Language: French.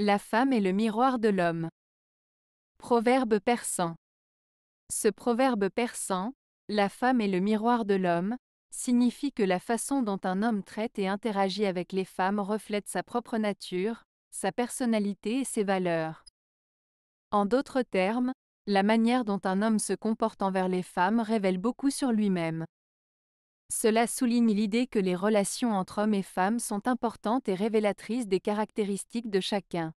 La femme est le miroir de l'homme. Proverbe persan. Ce proverbe persan, la femme est le miroir de l'homme, signifie que la façon dont un homme traite et interagit avec les femmes reflète sa propre nature, sa personnalité et ses valeurs. En d'autres termes, la manière dont un homme se comporte envers les femmes révèle beaucoup sur lui-même. Cela souligne l'idée que les relations entre hommes et femmes sont importantes et révélatrices des caractéristiques de chacun.